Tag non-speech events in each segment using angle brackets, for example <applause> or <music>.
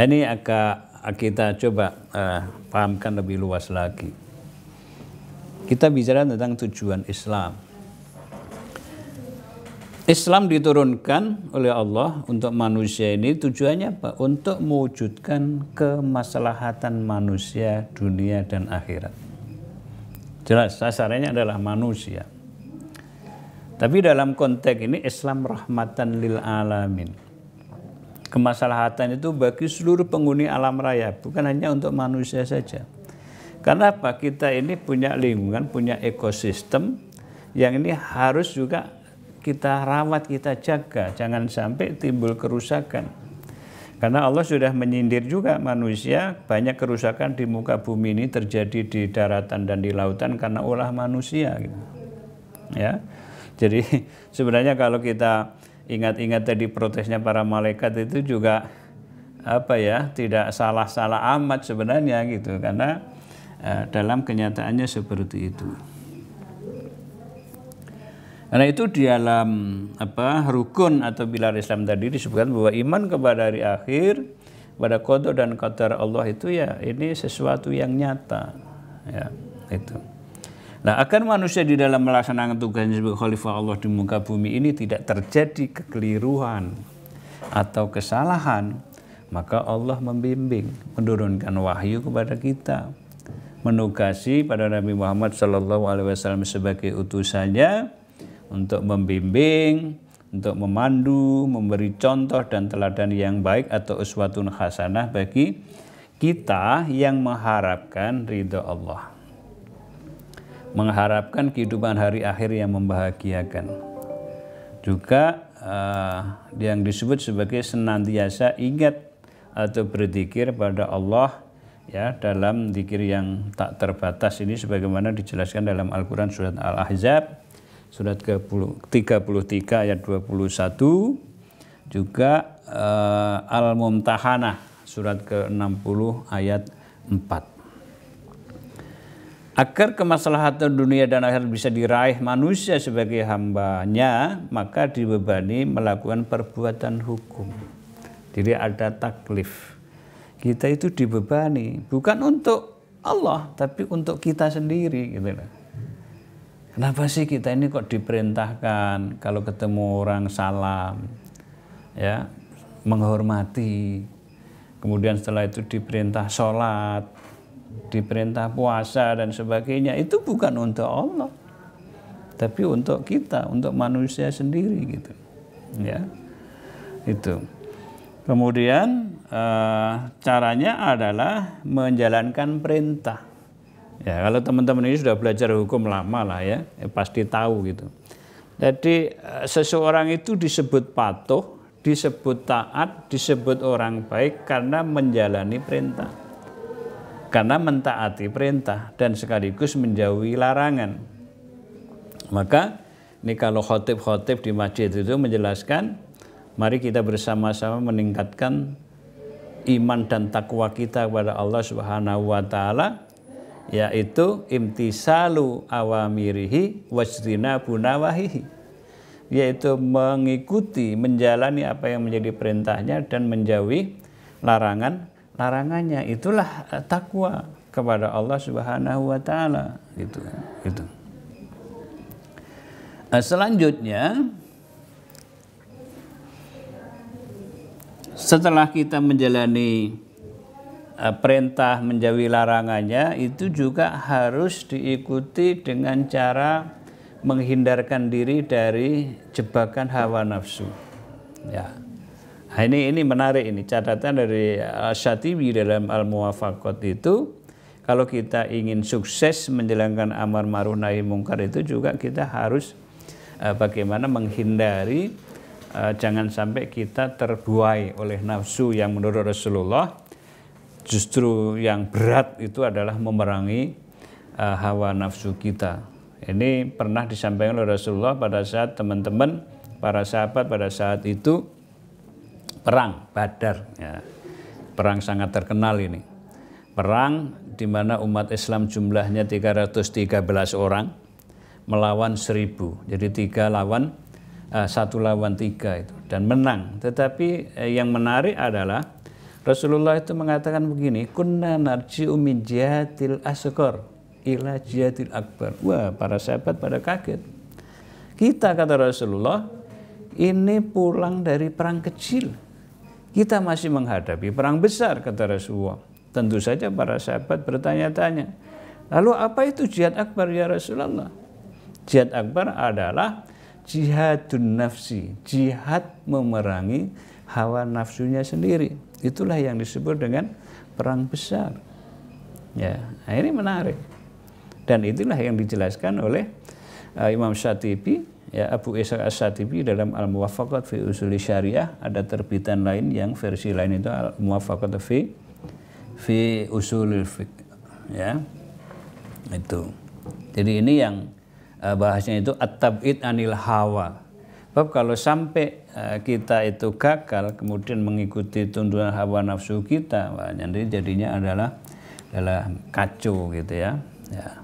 Nah ini akan kita coba uh, eh, pahamkan lebih luas lagi. Kita bicara tentang tujuan Islam. Islam diturunkan oleh Allah untuk manusia ini tujuannya apa? Untuk mewujudkan kemaslahatan manusia dunia dan akhirat. Jelas sasarannya adalah manusia. Tapi dalam konteks ini Islam rahmatan lil alamin kemaslahatan itu bagi seluruh penghuni alam raya, bukan hanya untuk manusia saja. Karena apa? Kita ini punya lingkungan, punya ekosistem yang ini harus juga kita rawat, kita jaga, jangan sampai timbul kerusakan. Karena Allah sudah menyindir juga manusia, banyak kerusakan di muka bumi ini terjadi di daratan dan di lautan karena ulah manusia. Gitu. Ya, jadi <laughs> sebenarnya kalau kita ingat-ingat tadi protesnya para malaikat itu juga apa ya tidak salah-salah amat sebenarnya gitu karena uh, dalam kenyataannya seperti itu. Karena itu di dalam apa rukun atau pilar Islam tadi disebutkan bahwa iman kepada hari akhir, pada kodo dan qadar Allah itu ya ini sesuatu yang nyata. Ya, itu. Nah, akan manusia di dalam melaksanakan tugasnya sebagai khalifah Allah di muka bumi ini tidak terjadi kekeliruan atau kesalahan, maka Allah membimbing, menurunkan wahyu kepada kita, menugasi pada Nabi Muhammad Shallallahu Alaihi Wasallam sebagai utusannya untuk membimbing, untuk memandu, memberi contoh dan teladan yang baik atau uswatun hasanah bagi kita yang mengharapkan ridho Allah mengharapkan kehidupan hari akhir yang membahagiakan. Juga uh, yang disebut sebagai senantiasa ingat atau berzikir pada Allah ya dalam zikir yang tak terbatas ini sebagaimana dijelaskan dalam Al-Qur'an surat Al-Ahzab surat ke-33 ayat 21 juga uh, Al-Mumtahanah surat ke-60 ayat 4. Agar kemaslahatan dunia dan akhirat bisa diraih manusia sebagai hambanya, maka dibebani melakukan perbuatan hukum. Jadi ada taklif. Kita itu dibebani bukan untuk Allah, tapi untuk kita sendiri gitu Kenapa sih kita ini kok diperintahkan kalau ketemu orang salam, ya menghormati, kemudian setelah itu diperintah sholat, diperintah puasa dan sebagainya itu bukan untuk Allah tapi untuk kita untuk manusia sendiri gitu ya itu kemudian eh, caranya adalah menjalankan perintah ya kalau teman-teman ini sudah belajar hukum lama lah ya, ya pasti tahu gitu jadi eh, seseorang itu disebut patuh disebut taat disebut orang baik karena menjalani perintah karena mentaati perintah dan sekaligus menjauhi larangan. Maka ini kalau khotib-khotib di masjid itu menjelaskan, mari kita bersama-sama meningkatkan iman dan takwa kita kepada Allah Subhanahu wa taala yaitu imtisalu awamirihi bu bunawahihi yaitu mengikuti menjalani apa yang menjadi perintahnya dan menjauhi larangan larangannya itulah eh, takwa kepada Allah Subhanahu wa taala gitu gitu eh, selanjutnya setelah kita menjalani eh, perintah menjauhi larangannya itu juga harus diikuti dengan cara menghindarkan diri dari jebakan hawa nafsu. Ya. Nah, ini ini menarik ini catatan dari eh, Syatibi dalam Al Muwafaqat itu kalau kita ingin sukses menjalankan amar ma'ruf nahi mungkar itu juga kita harus uh, bagaimana menghindari uh, jangan sampai kita terbuai oleh nafsu yang menurut Rasulullah justru yang berat itu adalah memerangi uh, hawa nafsu kita. Ini pernah disampaikan oleh Rasulullah pada saat teman-teman para sahabat pada saat itu perang Badar ya. Perang sangat terkenal ini. Perang di mana umat Islam jumlahnya 313 orang melawan 1000. Jadi tiga lawan uh, satu lawan tiga itu dan menang. Tetapi uh, yang menarik adalah Rasulullah itu mengatakan begini, kunna narji'u min jihatil asghar ila jihatil akbar. Wah, para sahabat pada kaget. Kita kata Rasulullah, ini pulang dari perang kecil kita masih menghadapi perang besar, kata Rasulullah. Tentu saja para sahabat bertanya-tanya, lalu apa itu jihad akbar ya Rasulullah? Jihad akbar adalah jihadun nafsi, jihad memerangi hawa nafsunya sendiri. Itulah yang disebut dengan perang besar. Ya, nah ini menarik. Dan itulah yang dijelaskan oleh uh, Imam Syatibi ya Abu Isa As-Satibi dalam Al-Muwafaqat fi usuli Syariah ada terbitan lain yang versi lain itu Al-Muwafaqat fi fi Usul Fiqh ya itu jadi ini yang uh, bahasnya itu at-tab'id anil hawa Bab kalau sampai uh, kita itu gagal kemudian mengikuti tuntunan hawa nafsu kita, wah, nanti jadinya adalah adalah kacau gitu ya. ya.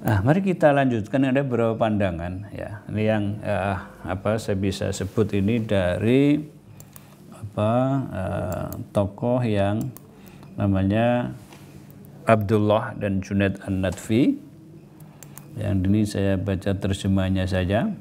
Nah, mari kita lanjutkan ada beberapa pandangan ya. Ini yang uh, apa saya bisa sebut ini dari apa uh, tokoh yang namanya Abdullah dan Junaid An-Nadfi. Yang ini saya baca terjemahnya saja.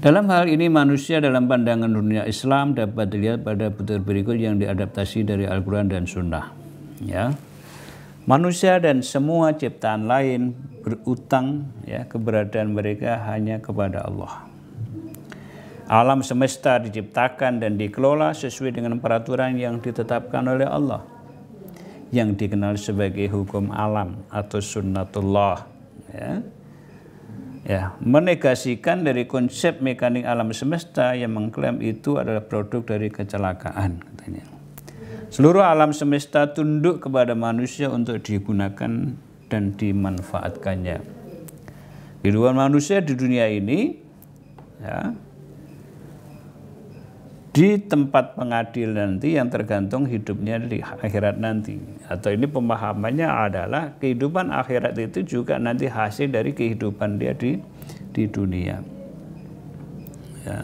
Dalam hal ini manusia dalam pandangan dunia Islam dapat dilihat pada butir berikut yang diadaptasi dari Al-Quran dan Sunnah. Ya, Manusia dan semua ciptaan lain berutang ya keberadaan mereka hanya kepada Allah. Alam semesta diciptakan dan dikelola sesuai dengan peraturan yang ditetapkan oleh Allah yang dikenal sebagai hukum alam atau sunnatullah ya. Ya, menegasikan dari konsep mekanik alam semesta yang mengklaim itu adalah produk dari kecelakaan katanya. Seluruh alam semesta tunduk kepada manusia untuk digunakan dan dimanfaatkannya. Kehidupan manusia di dunia ini ya, di tempat pengadil nanti yang tergantung hidupnya di akhirat nanti. Atau ini pemahamannya adalah kehidupan akhirat itu juga nanti hasil dari kehidupan dia di di dunia. Ya.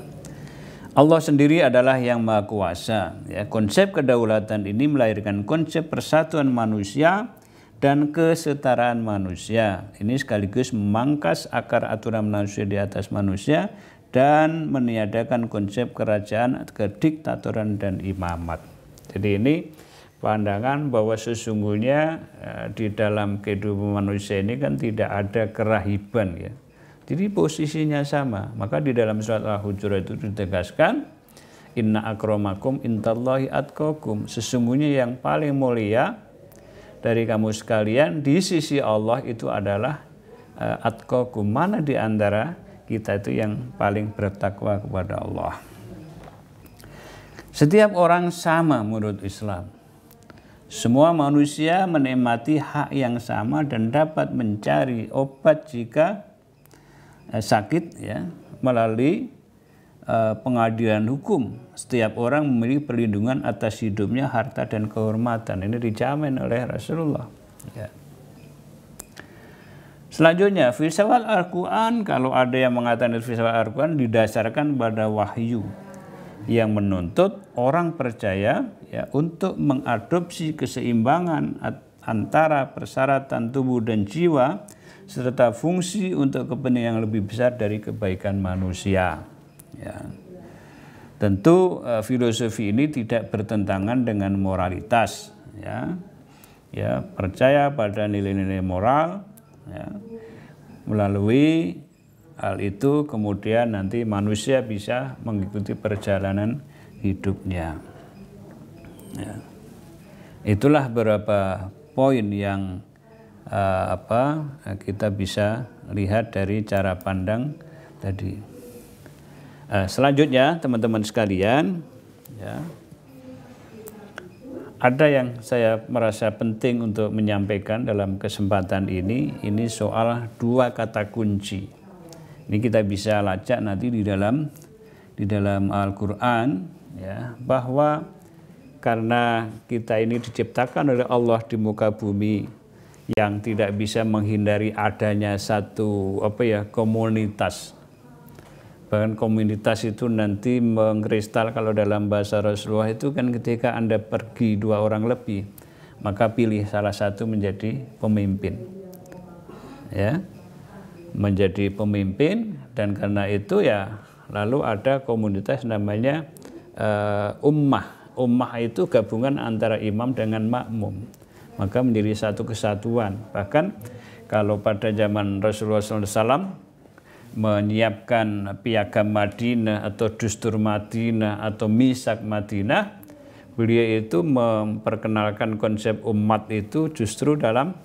Allah sendiri adalah yang maha kuasa. Ya, konsep kedaulatan ini melahirkan konsep persatuan manusia dan kesetaraan manusia. Ini sekaligus memangkas akar aturan manusia di atas manusia dan meniadakan konsep kerajaan, kediktatoran dan imamat. Jadi ini pandangan bahwa sesungguhnya eh, di dalam kehidupan manusia ini kan tidak ada kerahiban ya. Jadi posisinya sama. Maka di dalam surat Al-Hujurat itu ditegaskan, Inna akromakum intallahi atkokum. Sesungguhnya yang paling mulia dari kamu sekalian di sisi Allah itu adalah uh, eh, atkokum. Mana di antara kita itu yang paling bertakwa kepada Allah. Setiap orang sama menurut Islam. Semua manusia menikmati hak yang sama dan dapat mencari obat jika Eh, sakit ya melalui eh, pengadilan hukum. Setiap orang memiliki perlindungan atas hidupnya, harta dan kehormatan. Ini dijamin oleh Rasulullah. Ya. Selanjutnya, filsafat Al-Quran, kalau ada yang mengatakan filsafat Al-Quran didasarkan pada wahyu yang menuntut orang percaya ya untuk mengadopsi keseimbangan antara persyaratan tubuh dan jiwa serta fungsi untuk kepentingan yang lebih besar dari kebaikan manusia. Ya. Tentu eh, filosofi ini tidak bertentangan dengan moralitas, ya, ya percaya pada nilai-nilai moral, ya. melalui hal itu kemudian nanti manusia bisa mengikuti perjalanan hidupnya. Ya. Itulah beberapa poin yang uh, apa eh, kita bisa lihat dari cara pandang tadi. Uh, selanjutnya teman-teman sekalian, ya, ada yang saya merasa penting untuk menyampaikan dalam kesempatan ini. Ini soal dua kata kunci. Ini kita bisa lacak nanti di dalam di dalam Al-Quran ya bahwa karena kita ini diciptakan oleh Allah di muka bumi yang tidak bisa menghindari adanya satu apa ya komunitas bahkan komunitas itu nanti mengkristal kalau dalam bahasa Rasulullah itu kan ketika anda pergi dua orang lebih maka pilih salah satu menjadi pemimpin ya menjadi pemimpin dan karena itu ya lalu ada komunitas namanya uh, ummah ummah itu gabungan antara imam dengan makmum maka menjadi satu kesatuan. Bahkan kalau pada zaman Rasulullah SAW menyiapkan piagam Madinah atau dustur Madinah atau misak Madinah, beliau itu memperkenalkan konsep umat itu justru dalam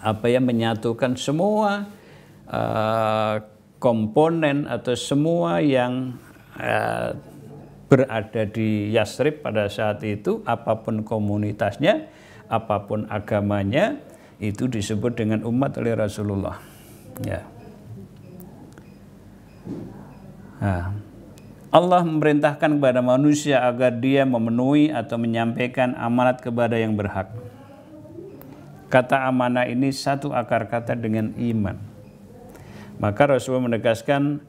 apa yang menyatukan semua uh, komponen atau semua yang uh, berada di Yasrib pada saat itu apapun komunitasnya apapun agamanya itu disebut dengan umat oleh Rasulullah. Ya. Nah, Allah memerintahkan kepada manusia agar dia memenuhi atau menyampaikan amanat kepada yang berhak. Kata amanah ini satu akar kata dengan iman. Maka Rasulullah menegaskan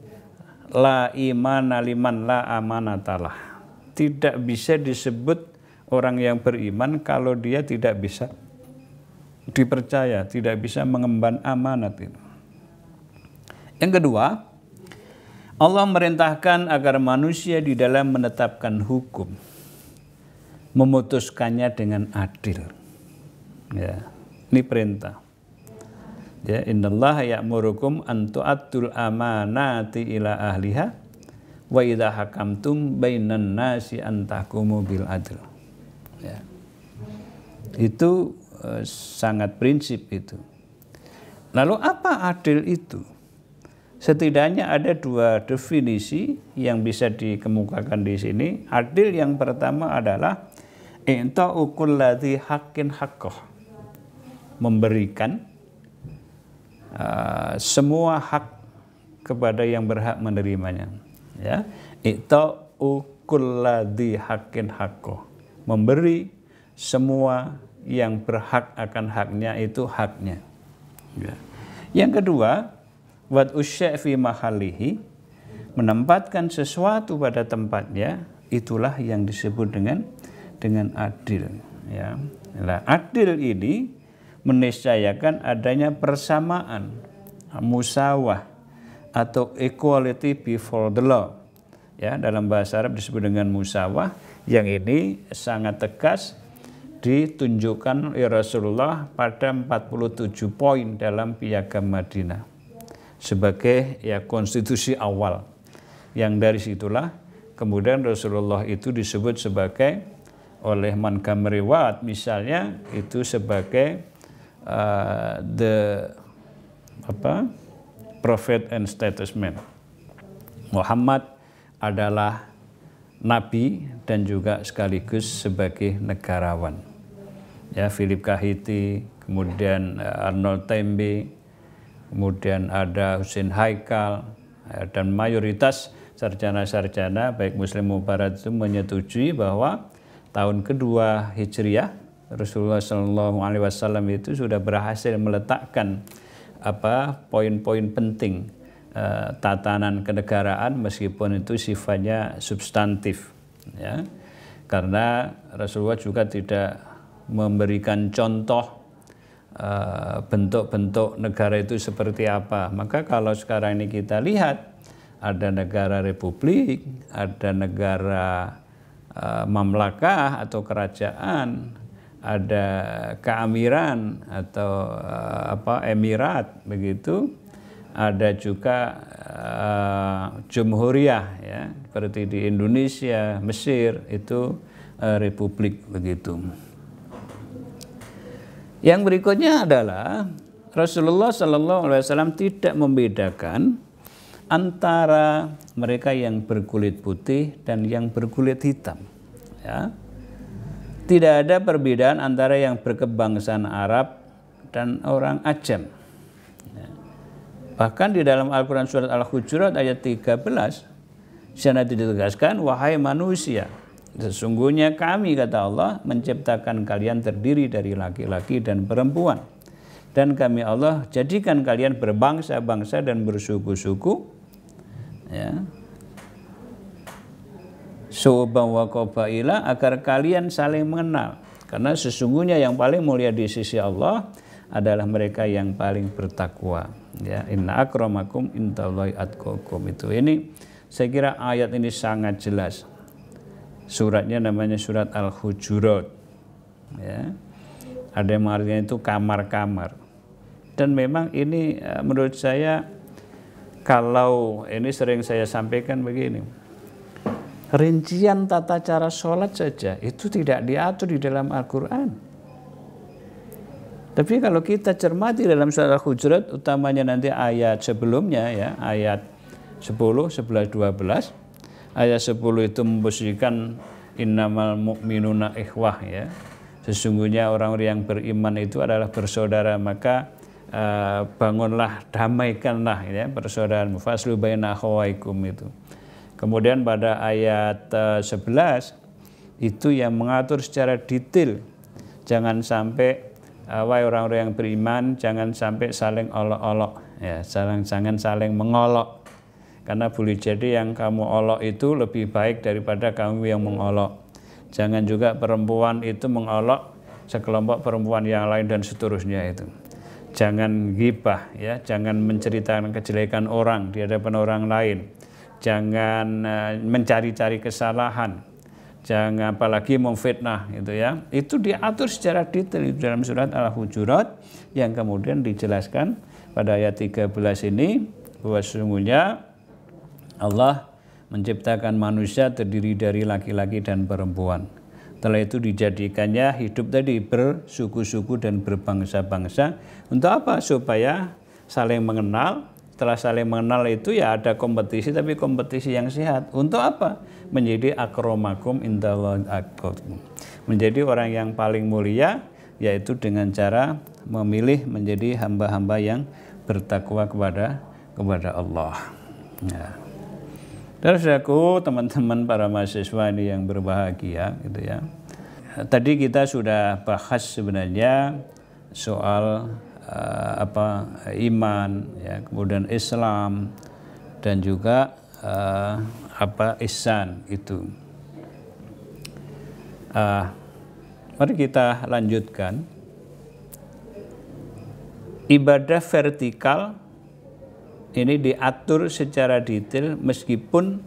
la imana liman la amanatalah. Tidak bisa disebut orang yang beriman kalau dia tidak bisa dipercaya, tidak bisa mengemban amanat itu. Yang kedua, Allah merintahkan agar manusia di dalam menetapkan hukum memutuskannya dengan adil. Ya, ini perintah. Ya, innallah ya'murukum an amanati ila ahliha wa idha hakamtum bainan nasi antakumu bil adil ya. itu eh, sangat prinsip itu lalu apa adil itu setidaknya ada dua definisi yang bisa dikemukakan di sini adil yang pertama adalah i'ta'u lati hakin hakoh memberikan uh, semua hak kepada yang berhak menerimanya ya i'ta'u kulladhi hakin hakoh memberi semua yang berhak akan haknya itu haknya. Ya. Yang kedua, wat fi mahalihi menempatkan sesuatu pada tempatnya itulah yang disebut dengan dengan adil ya. Nah, adil ini meniscayakan adanya persamaan musawah atau equality before the law ya dalam bahasa Arab disebut dengan musawah yang ini sangat tegas ditunjukkan oleh Rasulullah pada 47 poin dalam piagam Madinah sebagai ya konstitusi awal yang dari situlah kemudian Rasulullah itu disebut sebagai oleh Mankam misalnya itu sebagai uh, the apa prophet and statesman Muhammad adalah nabi dan juga sekaligus sebagai negarawan. Ya, Philip Kahiti, kemudian eh, Arnold Tembe, kemudian ada Husin Haikal, ya, dan mayoritas sarjana-sarjana baik muslim barat itu menyetujui bahwa tahun kedua Hijriah Rasulullah SAW itu sudah berhasil meletakkan apa poin-poin penting Eh, tatanan kenegaraan meskipun itu sifatnya substantif ya karena Rasulullah juga tidak memberikan contoh eh, bentuk-bentuk uh, negara itu seperti apa maka kalau sekarang ini kita lihat ada negara republik ada negara uh, mamlakah atau kerajaan ada keamiran atau uh, apa emirat begitu ada juga uh, jumhuriyah ya seperti di Indonesia, Mesir itu uh, republik begitu. Yang berikutnya adalah Rasulullah Shallallahu Alaihi Wasallam tidak membedakan antara mereka yang berkulit putih dan yang berkulit hitam. Ya. Tidak ada perbedaan antara yang berkebangsaan Arab dan orang Aceh. Bahkan di dalam Al-Quran Surat Al-Hujurat ayat 13, sana itu ditegaskan, wahai manusia, sesungguhnya kami, kata Allah, menciptakan kalian terdiri dari laki-laki dan perempuan. Dan kami Allah jadikan kalian berbangsa-bangsa dan bersuku-suku. Ya. Soba wa qabaila agar kalian saling mengenal. Karena sesungguhnya yang paling mulia di sisi Allah adalah mereka yang paling bertakwa ya inna akramakum indallahi atqakum itu ini saya kira ayat ini sangat jelas suratnya namanya surat al-hujurat ya ada yang mengartikan itu kamar-kamar dan memang ini eh, menurut saya kalau ini sering saya sampaikan begini rincian tata cara sholat saja itu tidak diatur di dalam Al-Quran tapi kalau kita cermati dalam surah Al-Hujurat, utamanya nanti ayat sebelumnya ya, ayat 10, 11, 12. Ayat 10 itu memposisikan innamal mu'minuna ikhwah ya. Sesungguhnya orang-orang yang beriman itu adalah bersaudara, maka uh, bangunlah, damaikanlah ya persaudaraan mufaslu baina akhawaikum itu. Kemudian pada ayat uh, eh, 11 itu yang mengatur secara detail jangan sampai Eh, wahai orang-orang yang beriman jangan sampai saling olok-olok ya jangan jangan saling mengolok karena boleh jadi yang kamu olok itu lebih baik daripada kamu yang mengolok jangan juga perempuan itu mengolok sekelompok perempuan yang lain dan seterusnya itu jangan gibah ya jangan menceritakan kejelekan orang di hadapan orang lain jangan eh, mencari-cari kesalahan jangan apalagi memfitnah itu ya. Itu diatur secara detail dalam surat Al-Hujurat yang kemudian dijelaskan pada ayat 13 ini bahwa sesungguhnya Allah menciptakan manusia terdiri dari laki-laki dan perempuan. Setelah itu dijadikannya hidup tadi bersuku-suku dan berbangsa-bangsa. Untuk apa? Supaya saling mengenal, setelah saling mengenal itu ya ada kompetisi tapi kompetisi yang sehat untuk apa menjadi akromakum indallah akrom menjadi orang yang paling mulia yaitu dengan cara memilih menjadi hamba-hamba yang bertakwa kepada kepada Allah ya. Terus aku teman-teman para mahasiswa ini yang berbahagia gitu ya tadi kita sudah bahas sebenarnya soal uh, apa iman ya kemudian Islam dan juga uh, apa ihsan itu uh, mari kita lanjutkan ibadah vertikal ini diatur secara detail meskipun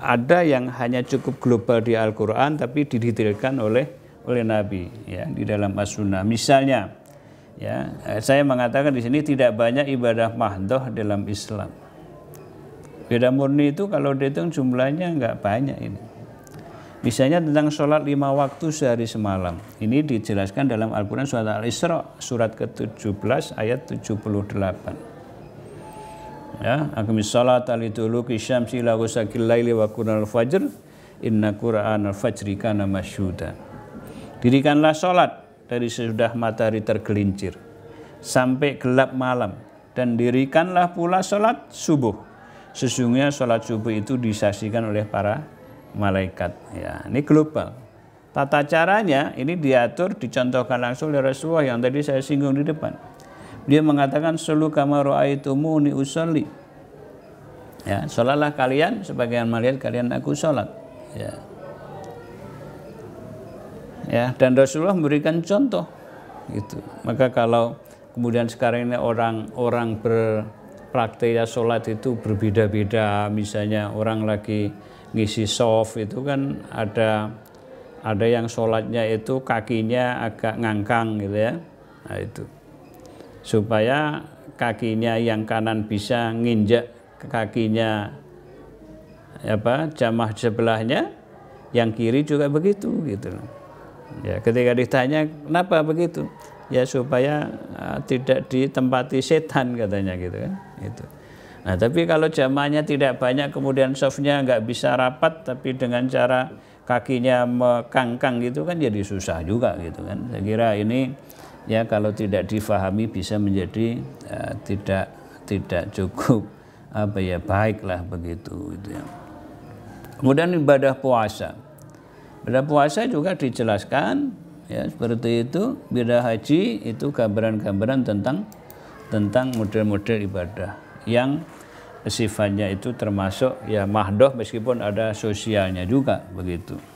ada yang hanya cukup global di Al-Qur'an tapi didetailkan oleh oleh Nabi ya di dalam As-Sunnah. Misalnya Ya, eh, saya mengatakan di sini tidak banyak ibadah mahdoh dalam Islam. Ibadah murni itu kalau dihitung jumlahnya nggak banyak ini. Misalnya tentang sholat lima waktu sehari semalam. Ini dijelaskan dalam Al-Quran surat Al-Isra surat ke-17 ayat 78 ya akimis sholat aliduluki syamsi ila ghusaqil laili wa kunal fajr inna al fajri kana masyhuda dirikanlah sholat dari sesudah matahari tergelincir sampai gelap malam dan dirikanlah pula sholat subuh. Sesungguhnya sholat subuh itu disaksikan oleh para malaikat. Ya, ini global. Tata caranya ini diatur, dicontohkan langsung oleh Rasulullah yang tadi saya singgung di depan. Dia mengatakan selu kamaru ni usolli. Ya, sholatlah kalian sebagian malaikat kalian aku sholat. Ya ya dan Rasulullah memberikan contoh gitu maka kalau kemudian sekarang ini orang-orang berprakteknya sholat itu berbeda-beda misalnya orang lagi ngisi soft itu kan ada ada yang sholatnya itu kakinya agak ngangkang gitu ya nah itu supaya kakinya yang kanan bisa nginjak kakinya apa jamah sebelahnya yang kiri juga begitu gitu Ya, ketika ditanya kenapa begitu? Ya supaya uh, tidak ditempati setan katanya gitu kan. Itu. Nah, tapi kalau jamaahnya tidak banyak kemudian softnya nggak bisa rapat tapi dengan cara kakinya mekangkang gitu kan jadi susah juga gitu kan. Saya kira ini ya kalau tidak difahami bisa menjadi uh, tidak tidak cukup apa ya baiklah begitu itu ya. Kemudian ibadah puasa. Pada puasa juga dijelaskan ya seperti itu. Bila haji itu gambaran-gambaran tentang tentang model-model ibadah yang sifatnya itu termasuk ya mahdoh meskipun ada sosialnya juga begitu.